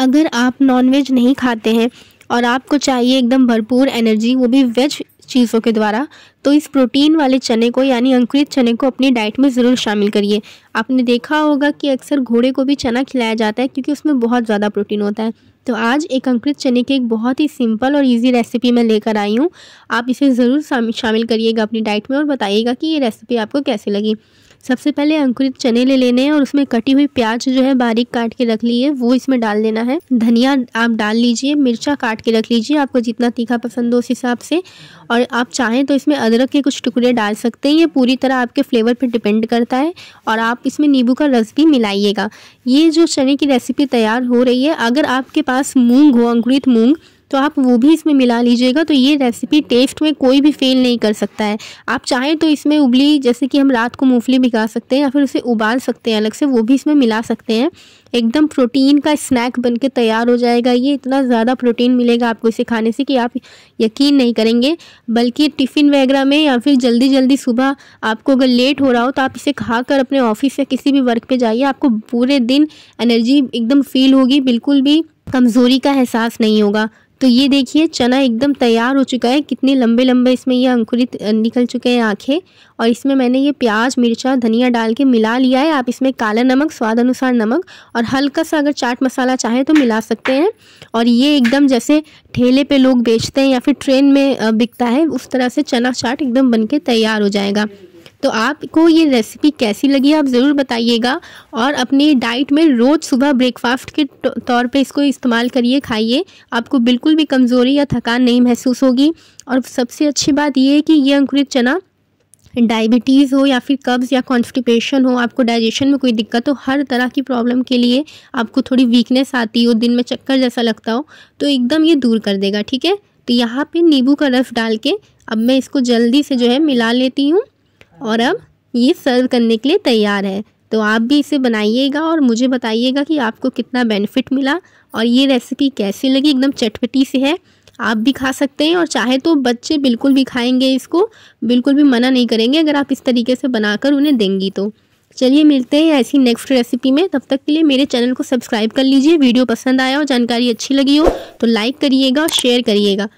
अगर आप नॉनवेज नहीं खाते हैं और आपको चाहिए एकदम भरपूर एनर्जी वो भी वेज चीज़ों के द्वारा तो इस प्रोटीन वाले चने को यानी अंकुरित चने को अपनी डाइट में ज़रूर शामिल करिए आपने देखा होगा कि अक्सर घोड़े को भी चना खिलाया जाता है क्योंकि उसमें बहुत ज़्यादा प्रोटीन होता है तो आज एक अंकुरित चने की एक बहुत ही सिंपल और इजी रेसिपी मैं लेकर आई हूँ आप इसे ज़रूर शामिल करिएगा अपनी डाइट में और बताइएगा कि ये रेसिपी आपको कैसे लगी सबसे पहले अंकुरित चने ले लेने हैं और उसमें कटी हुई प्याज जो है बारीक काट के रख ली है वो इसमें डाल देना है धनिया आप डाल लीजिए मिर्चा काट के रख लीजिए आपको जितना तीखा पसंद हो उस हिसाब से और आप चाहें तो इसमें अदरक के कुछ टुकड़े डाल सकते हैं ये पूरी तरह आपके फ्लेवर पर डिपेंड करता है और आप इसमें नींबू का रस भी मिलाइएगा ये जो चने की रेसिपी तैयार हो रही है अगर आपके पास मूंग हो अंकुरित मूंग तो आप वो भी इसमें मिला लीजिएगा तो ये रेसिपी टेस्ट में कोई भी फेल नहीं कर सकता है आप चाहें तो इसमें उबली जैसे कि हम रात को मूंगफली भिगा सकते हैं या फिर उसे उबाल सकते हैं अलग से वो भी इसमें मिला सकते हैं एकदम प्रोटीन का स्नैक बन के तैयार हो जाएगा ये इतना ज़्यादा प्रोटीन मिलेगा आपको इसे खाने से कि आप यकीन नहीं करेंगे बल्कि टिफ़िन वगैरह में या फिर जल्दी जल्दी सुबह आपको अगर लेट हो रहा हो तो आप इसे खा कर अपने ऑफिस या किसी भी वर्क पे जाइए आपको पूरे दिन एनर्जी एकदम फील होगी बिल्कुल भी कमज़ोरी का एहसास नहीं होगा तो ये देखिए चना एकदम तैयार हो चुका है कितने लंबे लंबे इसमें ये अंकुरित निकल चुके हैं आँखें और इसमें मैंने ये प्याज मिर्चा धनिया डाल के मिला लिया है आप इसमें काला नमक स्वाद अनुसार नमक और हल्का सा अगर चाट मसाला चाहे तो मिला सकते हैं और ये एकदम जैसे ठेले पे लोग बेचते हैं या फिर ट्रेन में बिकता है उस तरह से चना चाट एकदम बन तैयार हो जाएगा तो आपको ये रेसिपी कैसी लगी आप ज़रूर बताइएगा और अपने डाइट में रोज़ सुबह ब्रेकफास्ट के तो, तौर पे इसको इस्तेमाल करिए खाइए आपको बिल्कुल भी कमज़ोरी या थकान नहीं महसूस होगी और सबसे अच्छी बात यह है कि ये अंकुरित चना डायबिटीज़ हो या फिर कब्ज़ या कॉन्स्टिपेशन हो आपको डाइजेशन में कोई दिक्कत हो हर तरह की प्रॉब्लम के लिए आपको थोड़ी वीकनेस आती हो दिन में चक्कर जैसा लगता हो तो एकदम ये दूर कर देगा ठीक है तो यहाँ पे नींबू का रस डाल के अब मैं इसको जल्दी से जो है मिला लेती हूँ और अब ये सर्व करने के लिए तैयार है तो आप भी इसे बनाइएगा और मुझे बताइएगा कि आपको कितना बेनिफिट मिला और ये रेसिपी कैसी लगी एकदम चटपटी सी है आप भी खा सकते हैं और चाहे तो बच्चे बिल्कुल भी खाएंगे इसको बिल्कुल भी मना नहीं करेंगे अगर आप इस तरीके से बनाकर उन्हें देंगी तो चलिए मिलते हैं ऐसी नेक्स्ट रेसिपी में तब तक के लिए मेरे चैनल को सब्सक्राइब कर लीजिए वीडियो पसंद आया हो जानकारी अच्छी लगी हो तो लाइक करिएगा और शेयर करिएगा